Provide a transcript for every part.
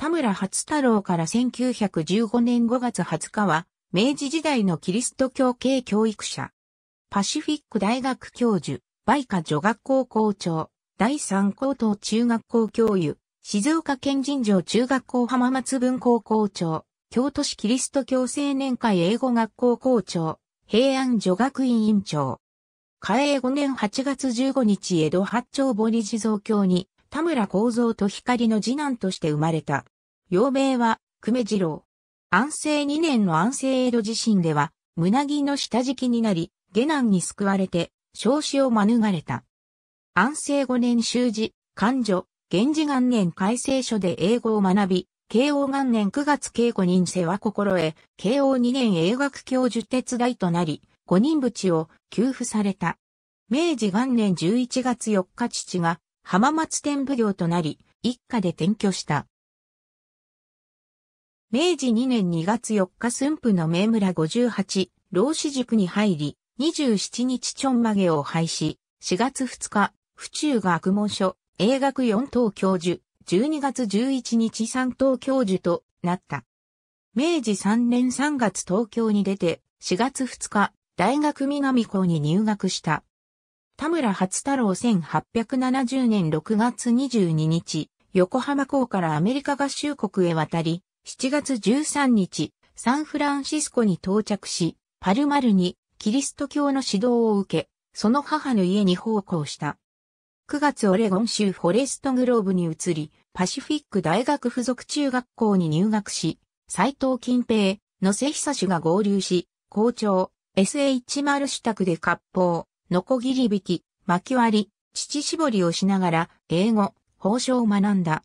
田村初太郎から1915年5月20日は、明治時代のキリスト教系教育者。パシフィック大学教授、梅花女学校校長、第三高等中学校教諭、静岡県人城中学校浜松文校校長、京都市キリスト教青年会英語学校校長、平安女学院院長。嘉永5年8月15日江戸八丁堀地蔵教に田村光三と光の次男として生まれた。幼名は、久米次郎。安政2年の安政江戸地震では、胸木の下敷きになり、下男に救われて、少子を免れた。安政5年修士、官女、源氏元年改正書で英語を学び、慶応元年9月慶古人世は心得、慶応2年英学教授手伝いとなり、五人淵を給付された。明治元年11月4日父が浜松店奉行となり、一家で転居した。明治2年2月4日駿府の名村58、老子塾に入り、27日ちょんまげを廃止、4月2日、府中学問所、英学4等教授、12月11日3等教授となった。明治3年3月東京に出て、4月2日、大学南校に入学した。田村初太郎1870年6月22日、横浜港からアメリカ合衆国へ渡り、7月13日、サンフランシスコに到着し、パルマルにキリスト教の指導を受け、その母の家に奉公した。9月オレゴン州フォレストグローブに移り、パシフィック大学附属中学校に入学し、斎藤近平、野瀬久氏が合流し、校長、SH 丸支度で割烹、のこぎり引き、巻き割り、乳絞りをしながら、英語、法書を学んだ。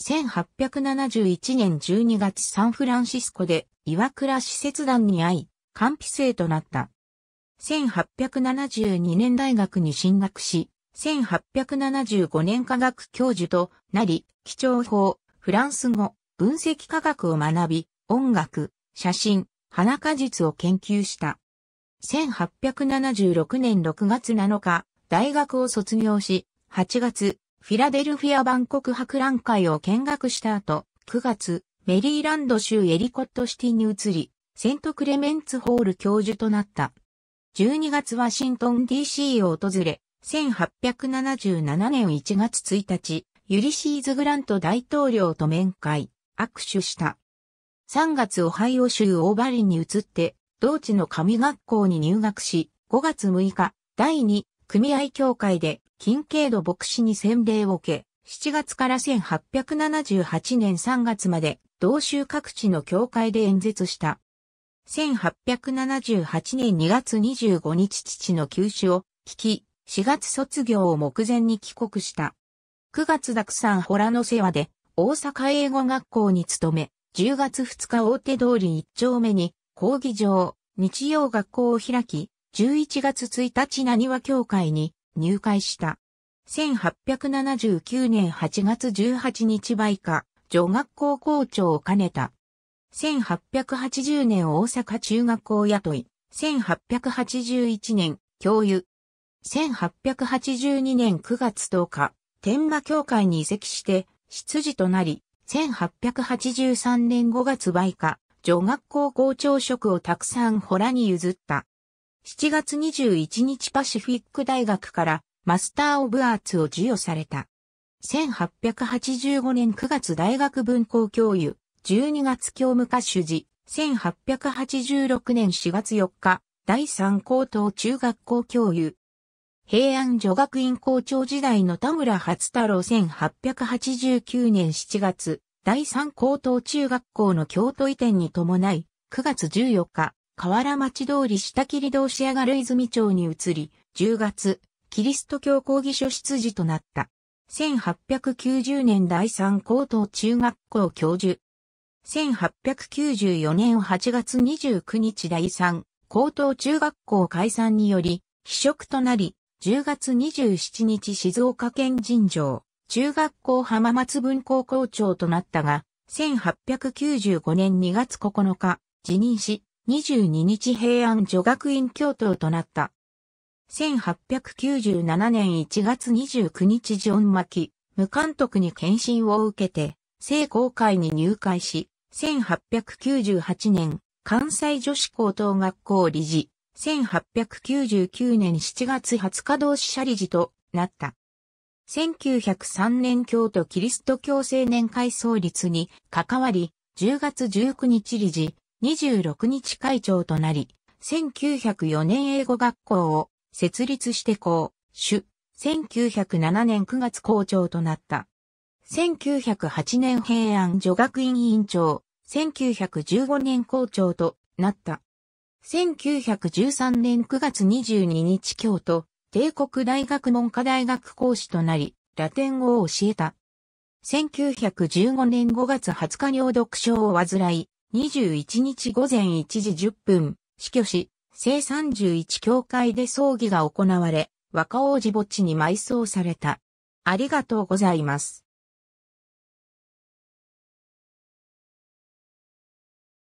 1871年12月サンフランシスコで岩倉使節団に会い、完備生となった。1872年大学に進学し、1875年科学教授となり、基調法、フランス語、分析科学を学び、音楽、写真、花果実を研究した。1876年6月7日、大学を卒業し、8月、フィラデルフィア万国博覧会を見学した後、9月、メリーランド州エリコットシティに移り、セントクレメンツホール教授となった。12月ワシントン DC を訪れ、1877年1月1日、ユリシーズ・グラント大統領と面会、握手した。3月オハイオ州オーバリンに移って、同地の神学校に入学し、5月6日、第2組合協会で、近景度牧師に洗礼を受け、7月から1878年3月まで、同州各地の教会で演説した。1878年2月25日父の休止を聞き、4月卒業を目前に帰国した。9月沢山洞の世話で、大阪英語学校に勤め、10月2日大手通り1丁目に講義場、日曜学校を開き、11月1日何わ協会に入会した。1879年8月18日梅花、女学校校長を兼ねた。1880年大阪中学校雇い。1881年教諭。1882年9月10日、天馬協会に移籍して、執事となり、1883年5月梅花、女学校校長職をたくさんホラに譲った。7月21日パシフィック大学からマスター・オブ・アーツを授与された。1885年9月大学文校教諭、12月教務科主事、1886年4月4日、第3高等中学校教諭。平安女学院校長時代の田村初太郎1889年7月、第三高等中学校の京都移転に伴い、9月14日、河原町通り下切通し上がる泉町に移り、10月、キリスト教講義所執事となった。1890年第三高等中学校教授。1894年8月29日第三高等中学校解散により、非職となり、10月27日静岡県尋常。中学校浜松分校校長となったが、1895年2月9日、辞任し、22日平安女学院教頭となった。1897年1月29日ジョン・マキ、無監督に検診を受けて、聖公会に入会し、1898年、関西女子高等学校理事、1899年7月20日同志社理事となった。1903年京都キリスト教青年会創立に関わり、10月19日理事、26日会長となり、1904年英語学校を設立して校、主、1907年9月校長となった。1908年平安女学院委員長、1915年校長となった。1913年9月22日京都、帝国大学文科大学講師となり、ラテン語を教えた。1915年5月20日尿毒症を患い、21日午前1時10分、死去し、聖31教会で葬儀が行われ、若王子墓地に埋葬された。ありがとうございます。